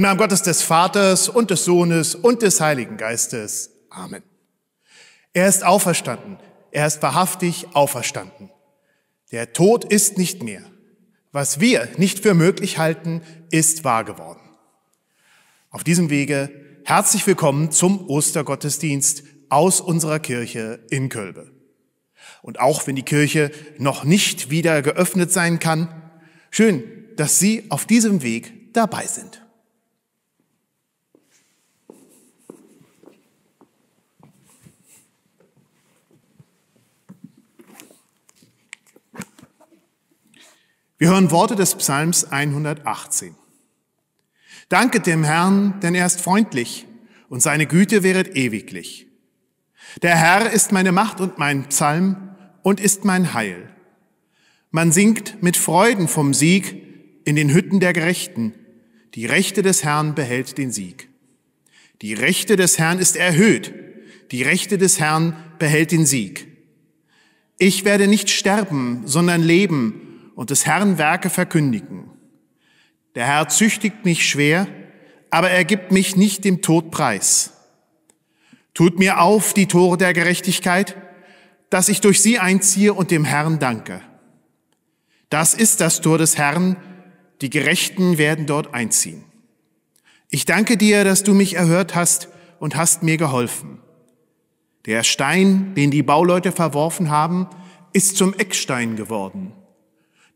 Im Namen Gottes des Vaters und des Sohnes und des Heiligen Geistes. Amen. Er ist auferstanden. Er ist wahrhaftig auferstanden. Der Tod ist nicht mehr. Was wir nicht für möglich halten, ist wahr geworden. Auf diesem Wege herzlich willkommen zum Ostergottesdienst aus unserer Kirche in Kölbe. Und auch wenn die Kirche noch nicht wieder geöffnet sein kann, schön, dass Sie auf diesem Weg dabei sind. Wir hören Worte des Psalms 118. Danket dem Herrn, denn er ist freundlich und seine Güte wäret ewiglich. Der Herr ist meine Macht und mein Psalm und ist mein Heil. Man singt mit Freuden vom Sieg in den Hütten der Gerechten. Die Rechte des Herrn behält den Sieg. Die Rechte des Herrn ist erhöht. Die Rechte des Herrn behält den Sieg. Ich werde nicht sterben, sondern leben und des Herrn Werke verkündigen. Der Herr züchtigt mich schwer, aber er gibt mich nicht dem Tod preis. Tut mir auf die Tore der Gerechtigkeit, dass ich durch sie einziehe und dem Herrn danke. Das ist das Tor des Herrn, die Gerechten werden dort einziehen. Ich danke dir, dass du mich erhört hast und hast mir geholfen. Der Stein, den die Bauleute verworfen haben, ist zum Eckstein geworden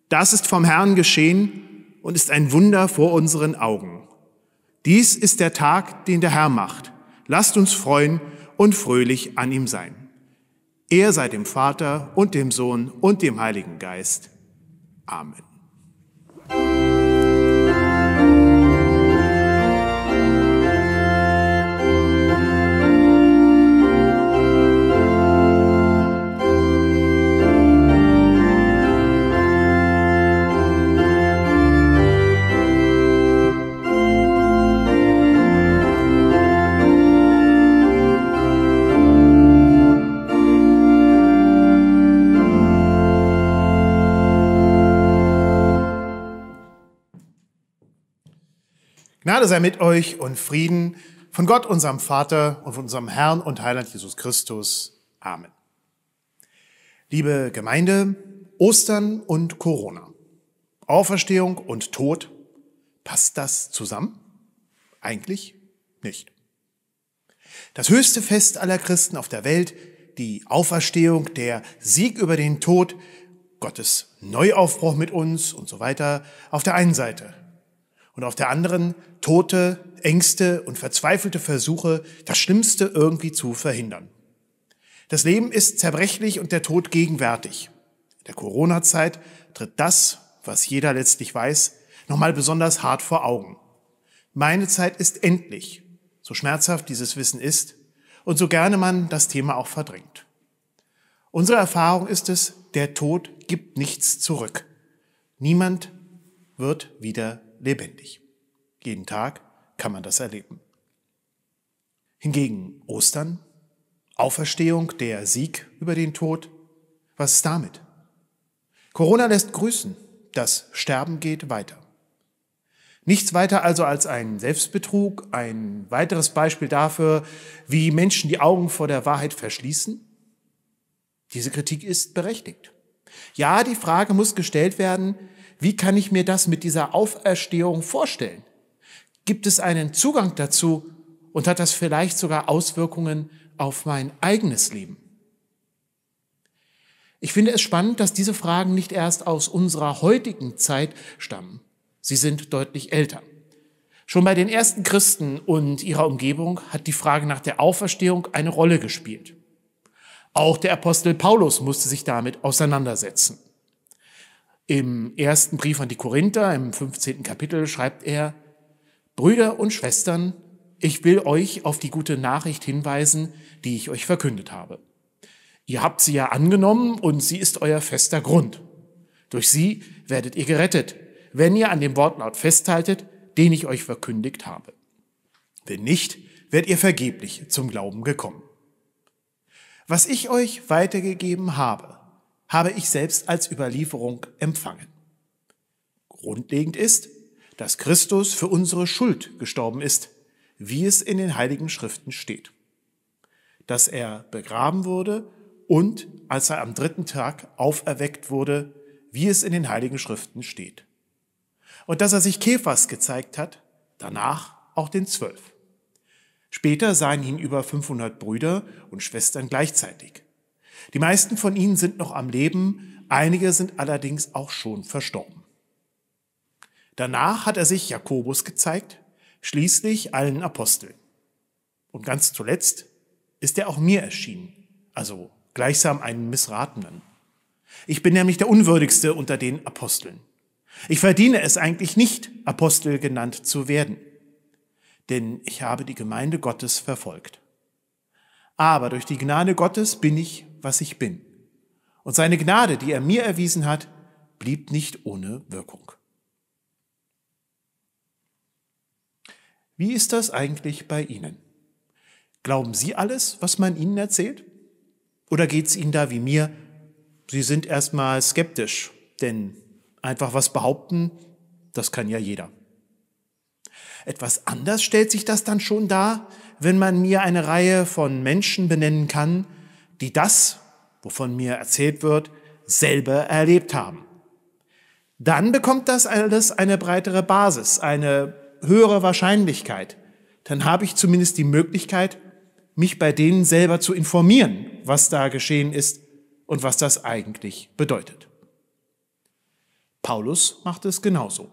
das ist vom Herrn geschehen und ist ein Wunder vor unseren Augen. Dies ist der Tag, den der Herr macht. Lasst uns freuen und fröhlich an ihm sein. Er sei dem Vater und dem Sohn und dem Heiligen Geist. Amen. Gnade sei mit euch und Frieden von Gott, unserem Vater und von unserem Herrn und Heiland Jesus Christus. Amen. Liebe Gemeinde, Ostern und Corona, Auferstehung und Tod, passt das zusammen? Eigentlich nicht. Das höchste Fest aller Christen auf der Welt, die Auferstehung, der Sieg über den Tod, Gottes Neuaufbruch mit uns und so weiter, auf der einen Seite und auf der anderen Tote, Ängste und verzweifelte Versuche, das Schlimmste irgendwie zu verhindern. Das Leben ist zerbrechlich und der Tod gegenwärtig. In der Corona-Zeit tritt das, was jeder letztlich weiß, nochmal besonders hart vor Augen. Meine Zeit ist endlich, so schmerzhaft dieses Wissen ist und so gerne man das Thema auch verdrängt. Unsere Erfahrung ist es, der Tod gibt nichts zurück. Niemand wird wieder lebendig. Jeden Tag kann man das erleben. Hingegen Ostern, Auferstehung, der Sieg über den Tod, was ist damit? Corona lässt grüßen, das Sterben geht weiter. Nichts weiter also als ein Selbstbetrug, ein weiteres Beispiel dafür, wie Menschen die Augen vor der Wahrheit verschließen. Diese Kritik ist berechtigt. Ja, die Frage muss gestellt werden, wie kann ich mir das mit dieser Auferstehung vorstellen? Gibt es einen Zugang dazu und hat das vielleicht sogar Auswirkungen auf mein eigenes Leben? Ich finde es spannend, dass diese Fragen nicht erst aus unserer heutigen Zeit stammen. Sie sind deutlich älter. Schon bei den ersten Christen und ihrer Umgebung hat die Frage nach der Auferstehung eine Rolle gespielt. Auch der Apostel Paulus musste sich damit auseinandersetzen. Im ersten Brief an die Korinther, im 15. Kapitel, schreibt er, Brüder und Schwestern, ich will euch auf die gute Nachricht hinweisen, die ich euch verkündet habe. Ihr habt sie ja angenommen und sie ist euer fester Grund. Durch sie werdet ihr gerettet, wenn ihr an dem Wortlaut festhaltet, den ich euch verkündigt habe. Wenn nicht, werdet ihr vergeblich zum Glauben gekommen. Was ich euch weitergegeben habe, habe ich selbst als Überlieferung empfangen. Grundlegend ist, dass Christus für unsere Schuld gestorben ist, wie es in den heiligen Schriften steht. Dass er begraben wurde und als er am dritten Tag auferweckt wurde, wie es in den heiligen Schriften steht. Und dass er sich Käfers gezeigt hat, danach auch den Zwölf. Später sahen ihn über 500 Brüder und Schwestern gleichzeitig. Die meisten von ihnen sind noch am Leben, einige sind allerdings auch schon verstorben. Danach hat er sich Jakobus gezeigt, schließlich allen Aposteln. Und ganz zuletzt ist er auch mir erschienen, also gleichsam einen Missratenen. Ich bin nämlich der Unwürdigste unter den Aposteln. Ich verdiene es eigentlich nicht, Apostel genannt zu werden, denn ich habe die Gemeinde Gottes verfolgt. Aber durch die Gnade Gottes bin ich was ich bin. Und seine Gnade, die er mir erwiesen hat, blieb nicht ohne Wirkung. Wie ist das eigentlich bei Ihnen? Glauben Sie alles, was man Ihnen erzählt? Oder geht es Ihnen da wie mir? Sie sind erstmal skeptisch, denn einfach was behaupten, das kann ja jeder. Etwas anders stellt sich das dann schon dar, wenn man mir eine Reihe von Menschen benennen kann, die das, wovon mir erzählt wird, selber erlebt haben. Dann bekommt das alles eine breitere Basis, eine höhere Wahrscheinlichkeit. Dann habe ich zumindest die Möglichkeit, mich bei denen selber zu informieren, was da geschehen ist und was das eigentlich bedeutet. Paulus macht es genauso.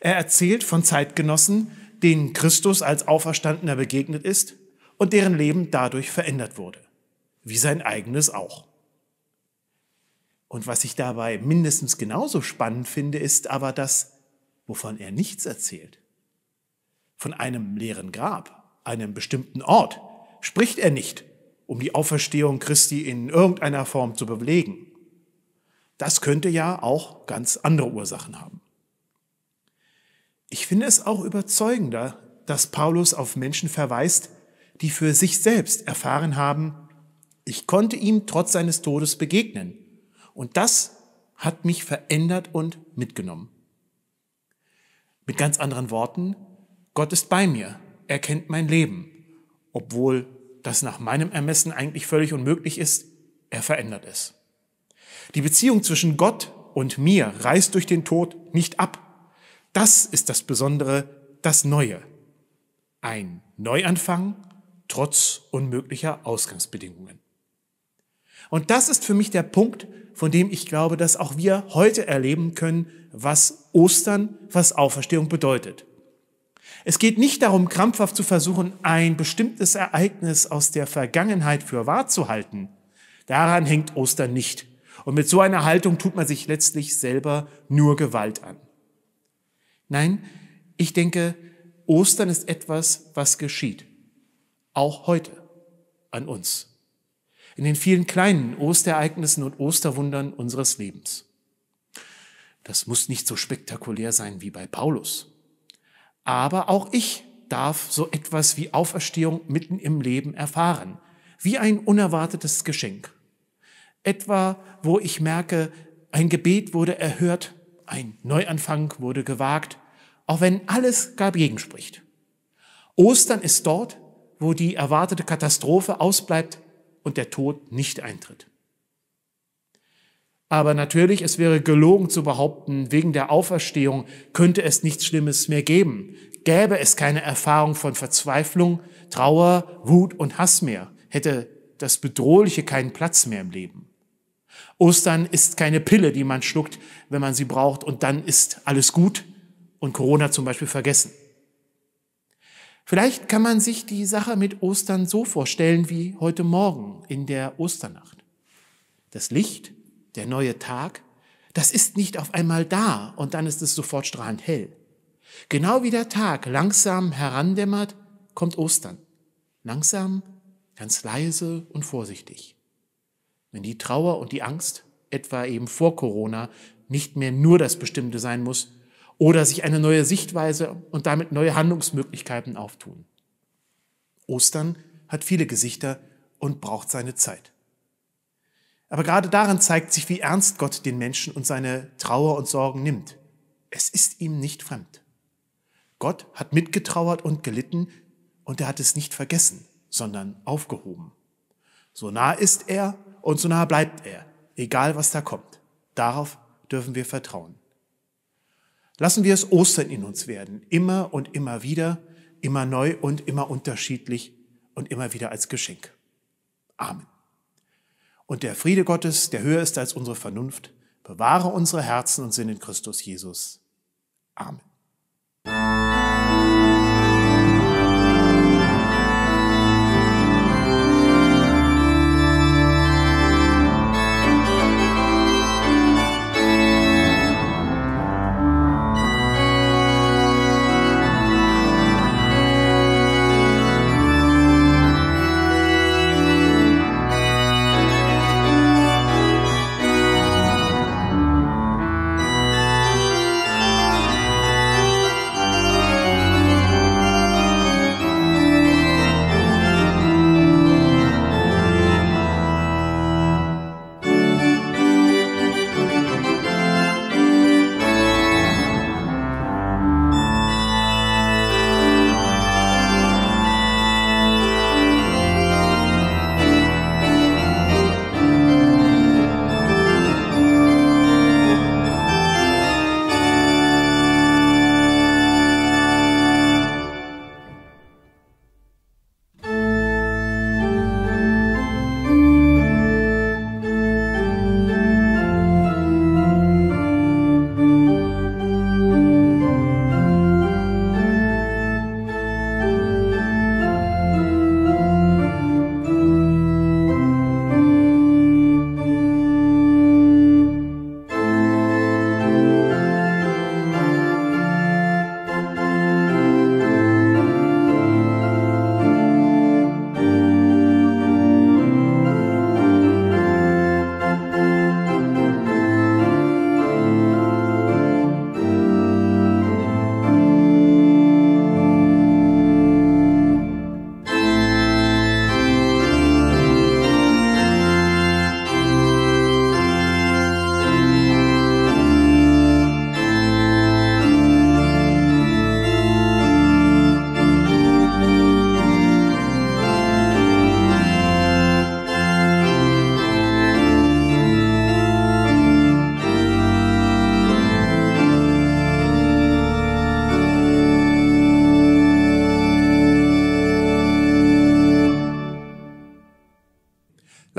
Er erzählt von Zeitgenossen, denen Christus als Auferstandener begegnet ist und deren Leben dadurch verändert wurde wie sein eigenes auch. Und was ich dabei mindestens genauso spannend finde, ist aber das, wovon er nichts erzählt. Von einem leeren Grab, einem bestimmten Ort, spricht er nicht, um die Auferstehung Christi in irgendeiner Form zu bewegen. Das könnte ja auch ganz andere Ursachen haben. Ich finde es auch überzeugender, dass Paulus auf Menschen verweist, die für sich selbst erfahren haben, ich konnte ihm trotz seines Todes begegnen. Und das hat mich verändert und mitgenommen. Mit ganz anderen Worten, Gott ist bei mir. Er kennt mein Leben. Obwohl das nach meinem Ermessen eigentlich völlig unmöglich ist, er verändert es. Die Beziehung zwischen Gott und mir reißt durch den Tod nicht ab. Das ist das Besondere, das Neue. Ein Neuanfang trotz unmöglicher Ausgangsbedingungen. Und das ist für mich der Punkt, von dem ich glaube, dass auch wir heute erleben können, was Ostern, was Auferstehung bedeutet. Es geht nicht darum, krampfhaft zu versuchen, ein bestimmtes Ereignis aus der Vergangenheit für wahr zu halten. Daran hängt Ostern nicht. Und mit so einer Haltung tut man sich letztlich selber nur Gewalt an. Nein, ich denke, Ostern ist etwas, was geschieht. Auch heute an uns in den vielen kleinen Osterereignissen und Osterwundern unseres Lebens. Das muss nicht so spektakulär sein wie bei Paulus. Aber auch ich darf so etwas wie Auferstehung mitten im Leben erfahren, wie ein unerwartetes Geschenk. Etwa, wo ich merke, ein Gebet wurde erhört, ein Neuanfang wurde gewagt, auch wenn alles gar gegenspricht. Ostern ist dort, wo die erwartete Katastrophe ausbleibt, und der Tod nicht eintritt. Aber natürlich, es wäre gelogen zu behaupten, wegen der Auferstehung könnte es nichts Schlimmes mehr geben. Gäbe es keine Erfahrung von Verzweiflung, Trauer, Wut und Hass mehr, hätte das Bedrohliche keinen Platz mehr im Leben. Ostern ist keine Pille, die man schluckt, wenn man sie braucht, und dann ist alles gut und Corona zum Beispiel vergessen. Vielleicht kann man sich die Sache mit Ostern so vorstellen wie heute Morgen in der Osternacht. Das Licht, der neue Tag, das ist nicht auf einmal da und dann ist es sofort strahlend hell. Genau wie der Tag langsam herandämmert, kommt Ostern. Langsam, ganz leise und vorsichtig. Wenn die Trauer und die Angst, etwa eben vor Corona, nicht mehr nur das Bestimmte sein muss, oder sich eine neue Sichtweise und damit neue Handlungsmöglichkeiten auftun. Ostern hat viele Gesichter und braucht seine Zeit. Aber gerade daran zeigt sich, wie ernst Gott den Menschen und seine Trauer und Sorgen nimmt. Es ist ihm nicht fremd. Gott hat mitgetrauert und gelitten und er hat es nicht vergessen, sondern aufgehoben. So nah ist er und so nah bleibt er, egal was da kommt. Darauf dürfen wir vertrauen. Lassen wir es Ostern in uns werden, immer und immer wieder, immer neu und immer unterschiedlich und immer wieder als Geschenk. Amen. Und der Friede Gottes, der höher ist als unsere Vernunft, bewahre unsere Herzen und Sinn in Christus Jesus. Amen.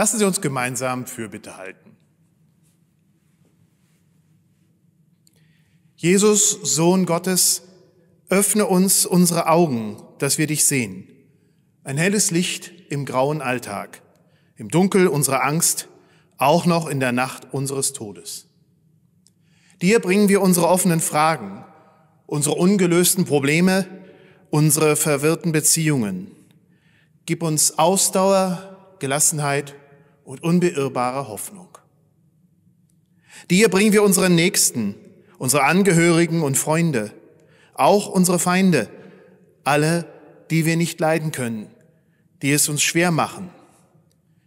Lassen Sie uns gemeinsam für bitte halten. Jesus, Sohn Gottes, öffne uns unsere Augen, dass wir dich sehen. Ein helles Licht im grauen Alltag, im Dunkel unserer Angst, auch noch in der Nacht unseres Todes. Dir bringen wir unsere offenen Fragen, unsere ungelösten Probleme, unsere verwirrten Beziehungen. Gib uns Ausdauer, Gelassenheit und unbeirrbare Hoffnung. Dir bringen wir unseren Nächsten, unsere Angehörigen und Freunde, auch unsere Feinde, alle, die wir nicht leiden können, die es uns schwer machen.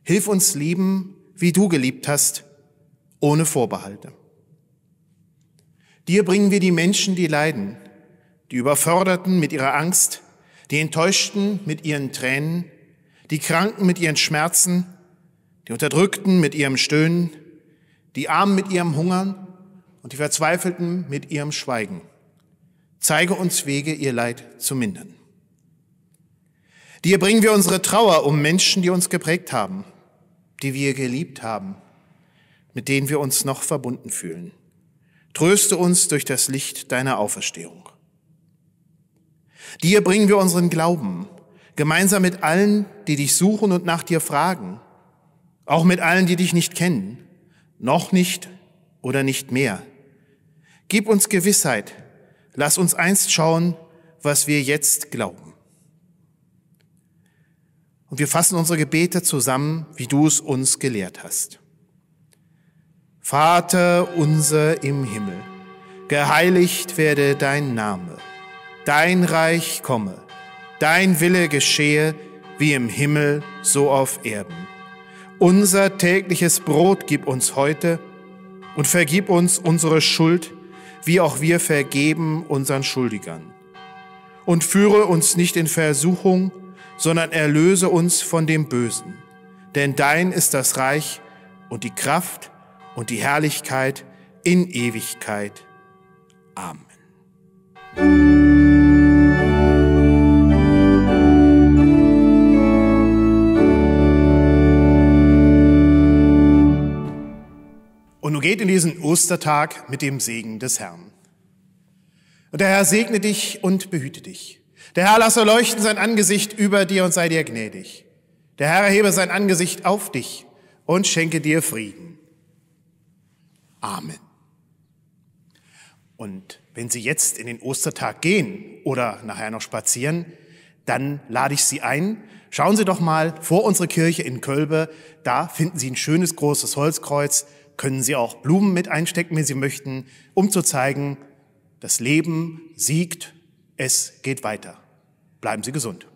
Hilf uns lieben, wie du geliebt hast, ohne Vorbehalte. Dir bringen wir die Menschen, die leiden, die Überforderten mit ihrer Angst, die Enttäuschten mit ihren Tränen, die Kranken mit ihren Schmerzen, die Unterdrückten mit ihrem Stöhnen, die Armen mit ihrem Hungern und die Verzweifelten mit ihrem Schweigen. Zeige uns Wege, ihr Leid zu mindern. Dir bringen wir unsere Trauer um Menschen, die uns geprägt haben, die wir geliebt haben, mit denen wir uns noch verbunden fühlen. Tröste uns durch das Licht deiner Auferstehung. Dir bringen wir unseren Glauben, gemeinsam mit allen, die dich suchen und nach dir fragen – auch mit allen, die dich nicht kennen, noch nicht oder nicht mehr. Gib uns Gewissheit, lass uns einst schauen, was wir jetzt glauben. Und wir fassen unsere Gebete zusammen, wie du es uns gelehrt hast. Vater unser im Himmel, geheiligt werde dein Name, dein Reich komme, dein Wille geschehe, wie im Himmel so auf Erden. Unser tägliches Brot gib uns heute und vergib uns unsere Schuld, wie auch wir vergeben unseren Schuldigern. Und führe uns nicht in Versuchung, sondern erlöse uns von dem Bösen. Denn dein ist das Reich und die Kraft und die Herrlichkeit in Ewigkeit. Amen. geht in diesen Ostertag mit dem Segen des Herrn. Und der Herr segne dich und behüte dich. Der Herr lasse leuchten sein Angesicht über dir und sei dir gnädig. Der Herr erhebe sein Angesicht auf dich und schenke dir Frieden. Amen. Und wenn Sie jetzt in den Ostertag gehen oder nachher noch spazieren, dann lade ich Sie ein. Schauen Sie doch mal vor unsere Kirche in Kölbe. Da finden Sie ein schönes großes Holzkreuz können Sie auch Blumen mit einstecken, wenn Sie möchten, um zu zeigen, das Leben siegt, es geht weiter. Bleiben Sie gesund.